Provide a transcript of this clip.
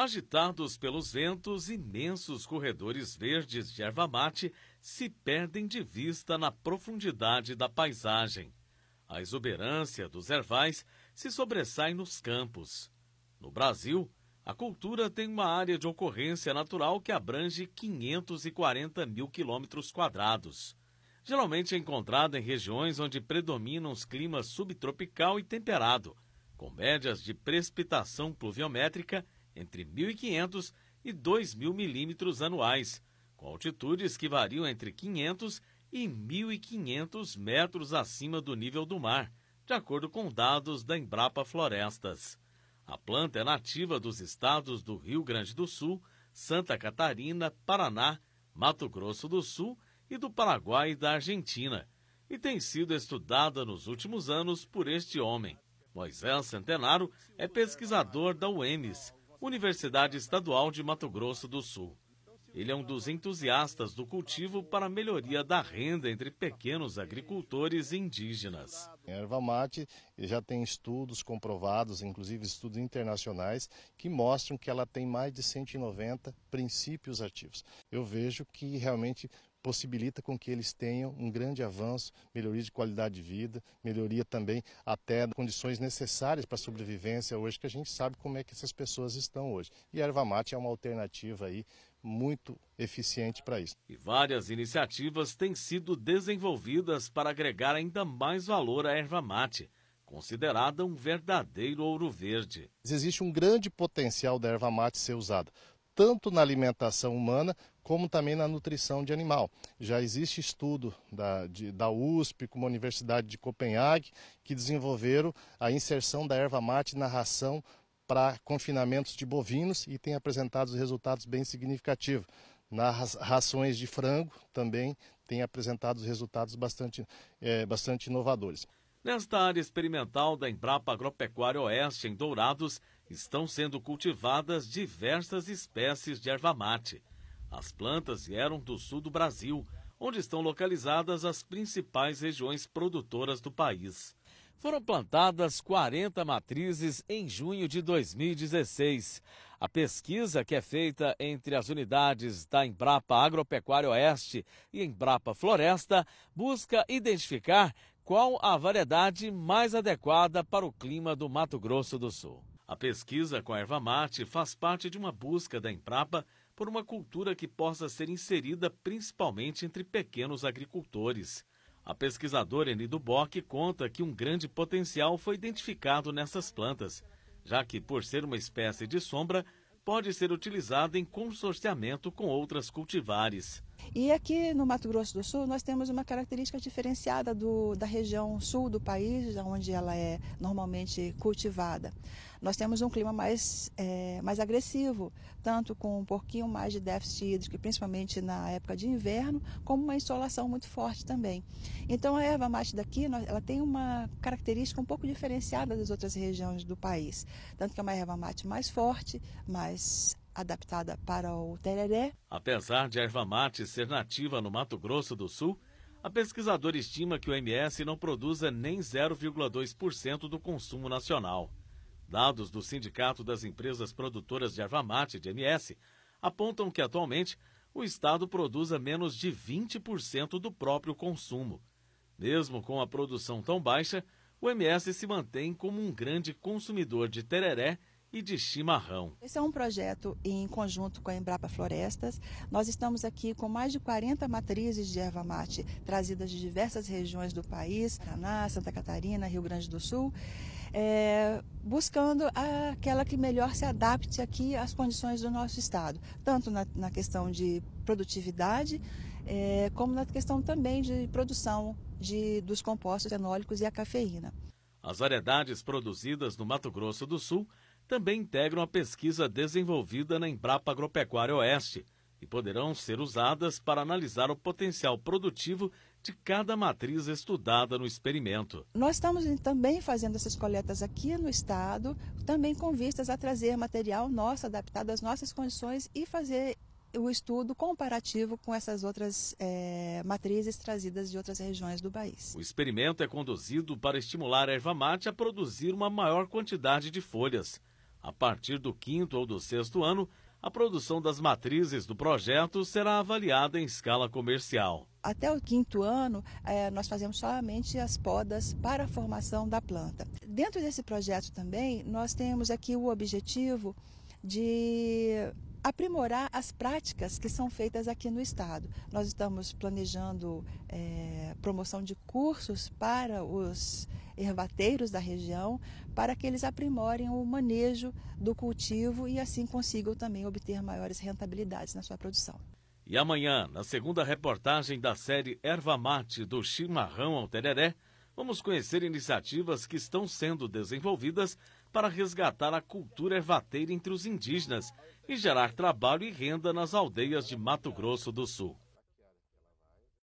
Agitados pelos ventos, imensos corredores verdes de erva mate se perdem de vista na profundidade da paisagem. A exuberância dos ervais se sobressai nos campos. No Brasil, a cultura tem uma área de ocorrência natural que abrange 540 mil quilômetros quadrados. Geralmente é encontrada em regiões onde predominam os climas subtropical e temperado, com médias de precipitação pluviométrica entre 1.500 e 2.000 milímetros anuais, com altitudes que variam entre 500 e 1.500 metros acima do nível do mar, de acordo com dados da Embrapa Florestas. A planta é nativa dos estados do Rio Grande do Sul, Santa Catarina, Paraná, Mato Grosso do Sul e do Paraguai e da Argentina, e tem sido estudada nos últimos anos por este homem. Moisés Centenaro é pesquisador da UEMES Universidade Estadual de Mato Grosso do Sul. Ele é um dos entusiastas do cultivo para a melhoria da renda entre pequenos agricultores indígenas. A erva mate já tem estudos comprovados, inclusive estudos internacionais, que mostram que ela tem mais de 190 princípios ativos. Eu vejo que realmente possibilita com que eles tenham um grande avanço, melhoria de qualidade de vida, melhoria também até das condições necessárias para a sobrevivência hoje, que a gente sabe como é que essas pessoas estão hoje. E a erva mate é uma alternativa aí muito eficiente para isso. E várias iniciativas têm sido desenvolvidas para agregar ainda mais valor à erva mate considerada um verdadeiro ouro verde. Existe um grande potencial da erva mate ser usada, tanto na alimentação humana como também na nutrição de animal. Já existe estudo da, de, da USP com a Universidade de Copenhague que desenvolveram a inserção da erva mate na ração para confinamentos de bovinos e tem apresentado resultados bem significativos. Nas rações de frango também tem apresentado resultados bastante, é, bastante inovadores. Nesta área experimental da Embrapa Agropecuária Oeste, em Dourados, estão sendo cultivadas diversas espécies de erva mate. As plantas vieram do sul do Brasil, onde estão localizadas as principais regiões produtoras do país. Foram plantadas 40 matrizes em junho de 2016. A pesquisa que é feita entre as unidades da Embrapa Agropecuária Oeste e Embrapa Floresta busca identificar qual a variedade mais adequada para o clima do Mato Grosso do Sul. A pesquisa com a erva mate faz parte de uma busca da Embrapa por uma cultura que possa ser inserida principalmente entre pequenos agricultores. A pesquisadora Eni Duboc conta que um grande potencial foi identificado nessas plantas, já que, por ser uma espécie de sombra, pode ser utilizada em consorciamento com outras cultivares. E aqui no Mato Grosso do Sul, nós temos uma característica diferenciada do, da região sul do país, onde ela é normalmente cultivada. Nós temos um clima mais, é, mais agressivo, tanto com um pouquinho mais de déficit hídrico, principalmente na época de inverno, como uma insolação muito forte também. Então, a erva mate daqui, ela tem uma característica um pouco diferenciada das outras regiões do país. Tanto que é uma erva mate mais forte, mais adaptada para o tereré. Apesar de a erva mate ser nativa no Mato Grosso do Sul, a pesquisadora estima que o MS não produza nem 0,2% do consumo nacional. Dados do Sindicato das Empresas Produtoras de Erva Mate, de MS, apontam que atualmente o Estado produza menos de 20% do próprio consumo. Mesmo com a produção tão baixa, o MS se mantém como um grande consumidor de tereré e de chimarrão. Esse é um projeto em conjunto com a Embrapa Florestas. Nós estamos aqui com mais de 40 matrizes de erva mate trazidas de diversas regiões do país, Paraná, Santa Catarina, Rio Grande do Sul, é, buscando aquela que melhor se adapte aqui às condições do nosso estado, tanto na, na questão de produtividade, é, como na questão também de produção de, dos compostos fenólicos e a cafeína. As variedades produzidas no Mato Grosso do Sul também integram a pesquisa desenvolvida na Embrapa Agropecuária Oeste e poderão ser usadas para analisar o potencial produtivo de cada matriz estudada no experimento. Nós estamos também fazendo essas coletas aqui no estado, também com vistas a trazer material nosso adaptado às nossas condições e fazer o estudo comparativo com essas outras é, matrizes trazidas de outras regiões do país. O experimento é conduzido para estimular a erva mate a produzir uma maior quantidade de folhas. A partir do quinto ou do sexto ano, a produção das matrizes do projeto será avaliada em escala comercial. Até o quinto ano, é, nós fazemos somente as podas para a formação da planta. Dentro desse projeto também, nós temos aqui o objetivo de aprimorar as práticas que são feitas aqui no estado. Nós estamos planejando é, promoção de cursos para os herbateiros da região, para que eles aprimorem o manejo do cultivo e assim consigam também obter maiores rentabilidades na sua produção. E amanhã, na segunda reportagem da série Erva Mate do Chimarrão ao Tereré, vamos conhecer iniciativas que estão sendo desenvolvidas para resgatar a cultura ervateira entre os indígenas e gerar trabalho e renda nas aldeias de Mato Grosso do Sul.